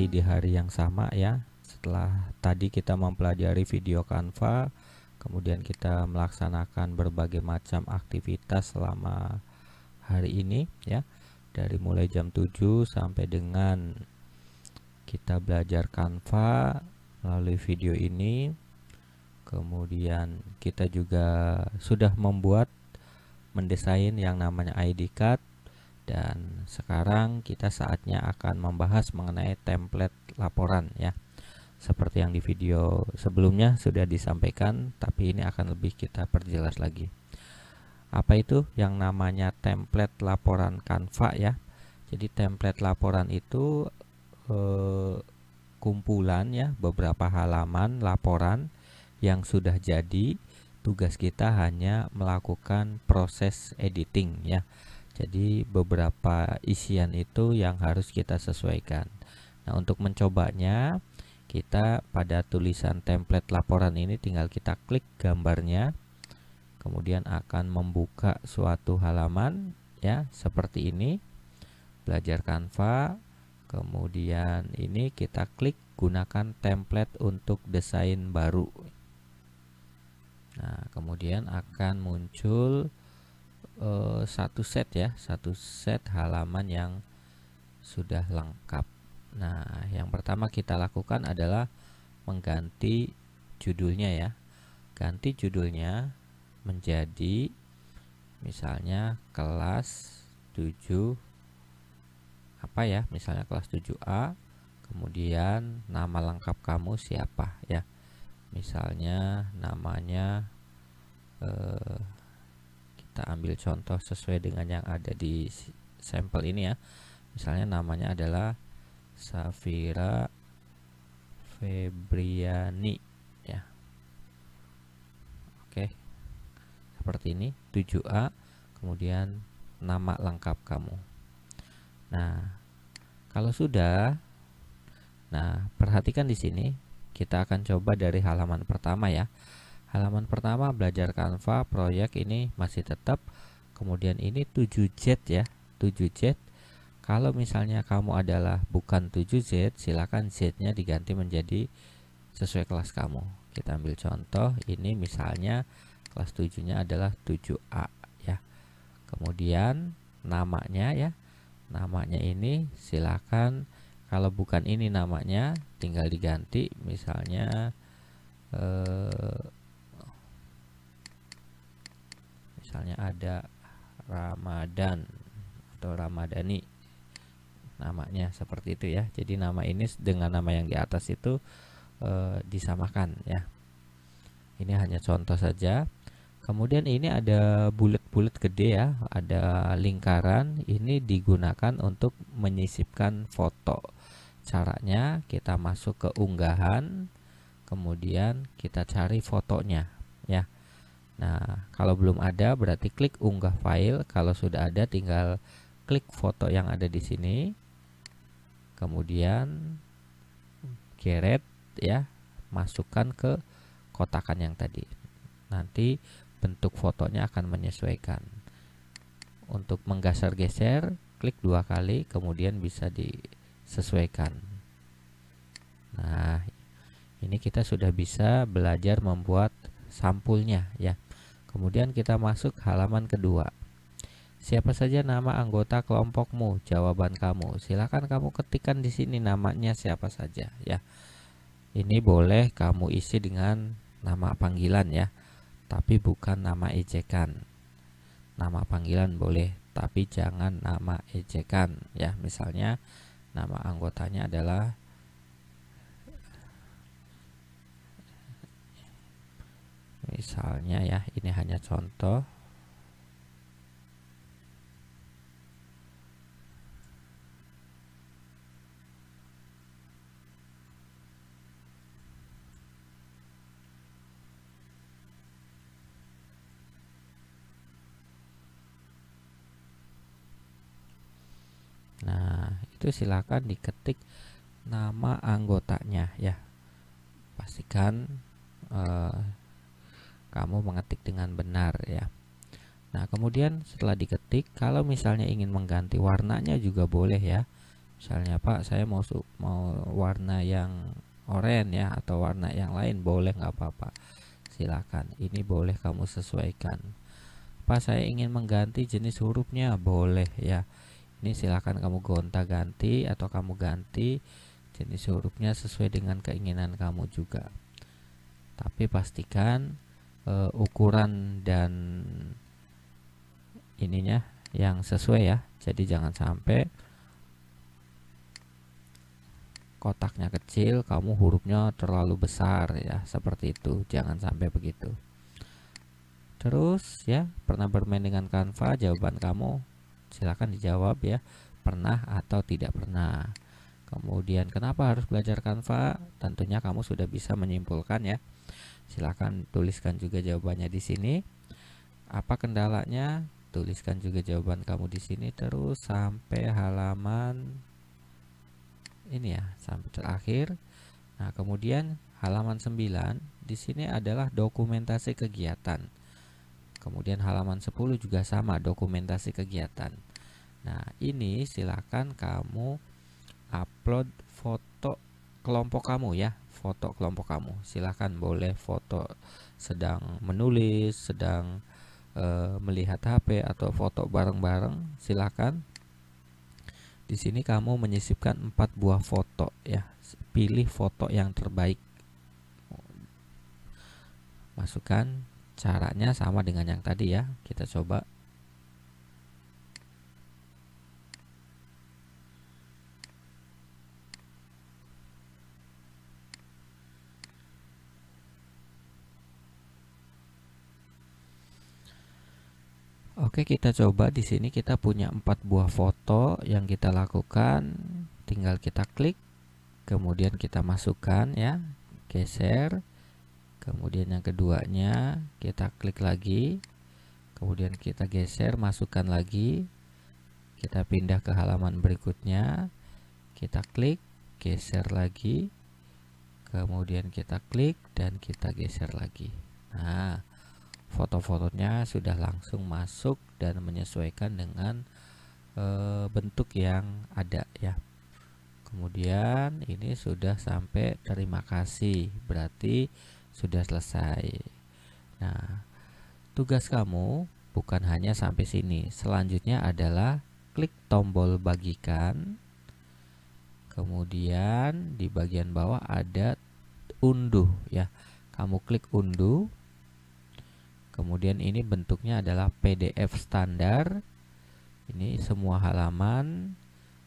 masih di hari yang sama ya setelah tadi kita mempelajari video Canva kemudian kita melaksanakan berbagai macam aktivitas selama hari ini ya dari mulai jam 7 sampai dengan kita belajar Canva melalui video ini kemudian kita juga sudah membuat mendesain yang namanya ID card dan sekarang kita saatnya akan membahas mengenai template laporan ya seperti yang di video sebelumnya sudah disampaikan tapi ini akan lebih kita perjelas lagi apa itu yang namanya template laporan Canva ya jadi template laporan itu eh, kumpulan ya beberapa halaman laporan yang sudah jadi tugas kita hanya melakukan proses editing ya jadi beberapa isian itu yang harus kita sesuaikan. Nah, untuk mencobanya kita pada tulisan template laporan ini tinggal kita klik gambarnya kemudian akan membuka suatu halaman ya seperti ini belajar Canva kemudian ini kita klik gunakan template untuk desain baru nah kemudian akan muncul uh, satu set ya satu set halaman yang sudah lengkap nah yang pertama kita lakukan adalah mengganti judulnya ya ganti judulnya menjadi misalnya kelas 7 apa ya misalnya kelas 7A kemudian nama lengkap kamu siapa ya misalnya namanya eh, kita ambil contoh sesuai dengan yang ada di sampel ini ya misalnya namanya adalah Safira Febriani ya oke seperti ini 7A kemudian nama lengkap kamu nah kalau sudah nah perhatikan di sini kita akan coba dari halaman pertama ya halaman pertama belajar Canva proyek ini masih tetap kemudian ini 7Z ya 7Z kalau misalnya kamu adalah bukan 7Z silakan Z nya diganti menjadi sesuai kelas kamu kita ambil contoh ini misalnya kelas 7 nya adalah 7A ya kemudian namanya ya namanya ini silakan kalau bukan ini namanya tinggal diganti misalnya eh, misalnya ada Ramadan atau Ramadani namanya seperti itu ya jadi nama ini dengan nama yang di atas itu e, disamakan ya ini hanya contoh saja kemudian ini ada bulat-bulat gede ya ada lingkaran ini digunakan untuk menyisipkan foto caranya kita masuk ke unggahan kemudian kita cari fotonya ya Nah, kalau belum ada berarti klik unggah file. Kalau sudah ada tinggal klik foto yang ada di sini. Kemudian geret ya, masukkan ke kotakan yang tadi. Nanti bentuk fotonya akan menyesuaikan. Untuk menggeser-geser, klik dua kali kemudian bisa disesuaikan. Nah, ini kita sudah bisa belajar membuat sampulnya ya. Kemudian kita masuk halaman kedua. Siapa saja nama anggota kelompokmu? Jawaban kamu. Silakan kamu ketikkan di sini namanya siapa saja ya. Ini boleh kamu isi dengan nama panggilan ya, tapi bukan nama ejekan. Nama panggilan boleh, tapi jangan nama ejekan ya. Misalnya nama anggotanya adalah misalnya ya ini hanya contoh Nah, itu silakan diketik nama anggotanya ya. Pastikan uh, kamu mengetik dengan benar ya. Nah, kemudian setelah diketik, kalau misalnya ingin mengganti warnanya juga boleh ya. Misalnya Pak, saya mau mau warna yang oranye ya atau warna yang lain boleh nggak apa-apa. Silakan. Ini boleh kamu sesuaikan. Pak, saya ingin mengganti jenis hurufnya boleh ya. Ini silakan kamu gonta-ganti atau kamu ganti jenis hurufnya sesuai dengan keinginan kamu juga. Tapi pastikan uh, ukuran dan ininya yang sesuai ya jadi jangan sampai kotaknya kecil kamu hurufnya terlalu besar ya seperti itu jangan sampai begitu terus ya pernah bermain dengan kanva? jawaban kamu silahkan dijawab ya pernah atau tidak pernah kemudian kenapa harus belajar kanva? tentunya kamu sudah bisa menyimpulkan ya Silahkan tuliskan juga jawabannya di sini. Apa kendalanya? Tuliskan juga jawaban kamu di sini terus sampai halaman ini ya, sampai terakhir. Nah, kemudian halaman 9 di sini adalah dokumentasi kegiatan. Kemudian halaman 10 juga sama dokumentasi kegiatan. Nah, ini silakan kamu upload foto kelompok kamu ya foto kelompok kamu. Silahkan boleh foto sedang menulis, sedang e, melihat HP atau foto bareng-bareng. Silahkan. Di sini kamu menyisipkan empat buah foto ya. Pilih foto yang terbaik. Masukkan caranya sama dengan yang tadi ya. Kita coba Oke, kita coba di sini kita punya empat buah foto yang kita lakukan. Tinggal kita klik, kemudian kita masukkan ya, geser. Kemudian yang keduanya kita klik lagi. Kemudian kita geser, masukkan lagi. Kita pindah ke halaman berikutnya. Kita klik, geser lagi. Kemudian kita klik dan kita geser lagi. Nah, foto-fotonya sudah langsung masuk dan menyesuaikan dengan e, bentuk yang ada ya kemudian ini sudah sampai terima kasih berarti sudah selesai nah tugas kamu bukan hanya sampai sini selanjutnya adalah klik tombol bagikan kemudian di bagian bawah ada unduh ya kamu klik unduh Kemudian ini bentuknya adalah PDF standar. Ini semua halaman.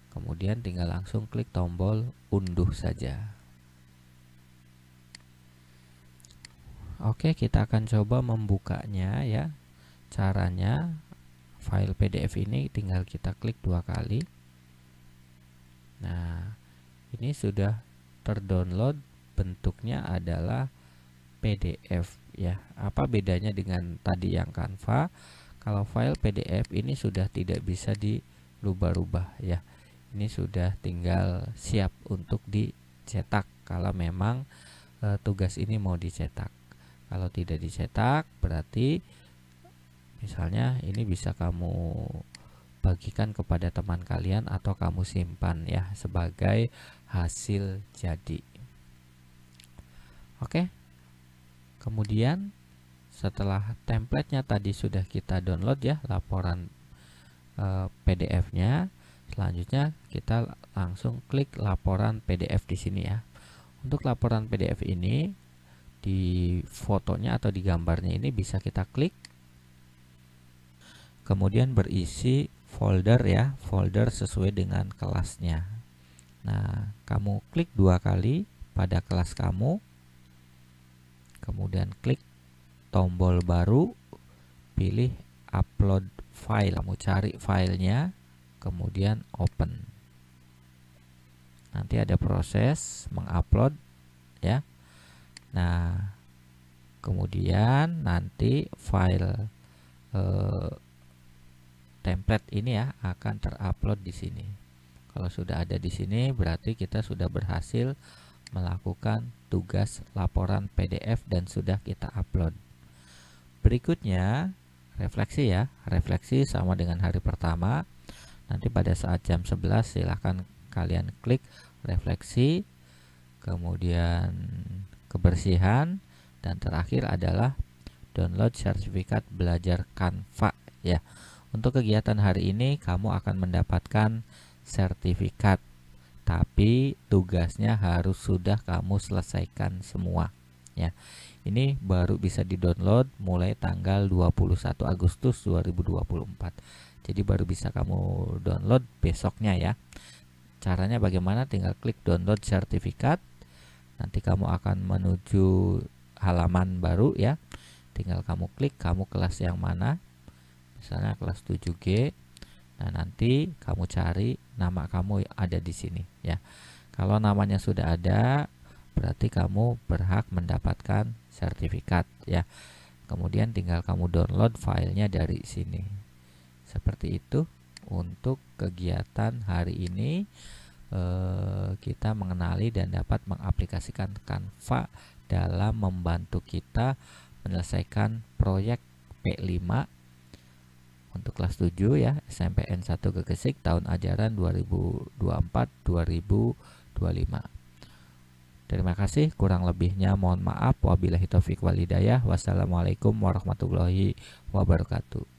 Kemudian tinggal langsung klik tombol unduh saja. Oke, kita akan coba membukanya ya. Caranya file PDF ini tinggal kita klik dua kali. Nah, ini sudah terdownload bentuknya adalah PDF ya apa bedanya dengan tadi yang Canva kalau file PDF ini sudah tidak bisa diubah rubah ya ini sudah tinggal siap untuk dicetak kalau memang e, tugas ini mau dicetak kalau tidak dicetak berarti misalnya ini bisa kamu bagikan kepada teman kalian atau kamu simpan ya sebagai hasil jadi oke okay? kemudian setelah templatenya tadi sudah kita download ya laporan e, eh, PDF-nya selanjutnya kita langsung klik laporan PDF di sini ya untuk laporan PDF ini di fotonya atau di gambarnya ini bisa kita klik kemudian berisi folder ya folder sesuai dengan kelasnya nah kamu klik dua kali pada kelas kamu kemudian klik tombol baru pilih upload file kamu cari filenya kemudian open nanti ada proses mengupload ya nah kemudian nanti file eh, template ini ya akan terupload di sini kalau sudah ada di sini berarti kita sudah berhasil melakukan tugas laporan PDF dan sudah kita upload. Berikutnya, refleksi ya. Refleksi sama dengan hari pertama. Nanti pada saat jam 11 silahkan kalian klik refleksi, kemudian kebersihan, dan terakhir adalah download sertifikat belajar Canva ya. Untuk kegiatan hari ini kamu akan mendapatkan sertifikat tapi tugasnya harus sudah kamu selesaikan semua ya. Ini baru bisa di-download mulai tanggal 21 Agustus 2024. Jadi baru bisa kamu download besoknya ya. Caranya bagaimana? Tinggal klik download sertifikat. Nanti kamu akan menuju halaman baru ya. Tinggal kamu klik kamu kelas yang mana. Misalnya kelas 7G Nah, nanti kamu cari nama kamu ada di sini ya. Kalau namanya sudah ada, berarti kamu berhak mendapatkan sertifikat ya. Kemudian tinggal kamu download filenya dari sini. Seperti itu untuk kegiatan hari ini eh, kita mengenali dan dapat mengaplikasikan Canva dalam membantu kita menyelesaikan proyek P5 untuk kelas 7 ya SMPN 1 Gegesik tahun ajaran 2024-2025. Terima kasih, kurang lebihnya mohon maaf. Wabillahi taufiq walidayah. Wassalamualaikum warahmatullahi wabarakatuh.